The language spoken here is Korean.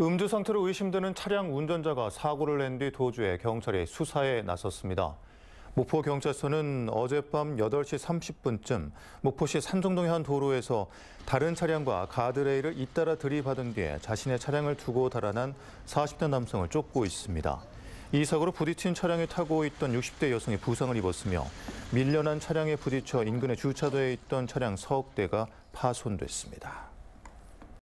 그 음주 상태로 의심되는 차량 운전자가 사고를 낸 뒤 도주해 경찰이 수사에 나섰습니다. 목포경찰서는 어젯밤 8시 30분쯤 목포시 산정동의 한 도로에서 다른 차량과 가드레일을 잇따라 들이받은 뒤에 자신의 차량을 두고 달아난 40대 남성을 쫓고 있습니다. 이 사고로 부딪힌 차량에 타고 있던 60대 여성이 부상을 입었으며 밀려난 차량에 부딪혀 인근에 주차되어 있던 차량 서억 대가 파손됐습니다.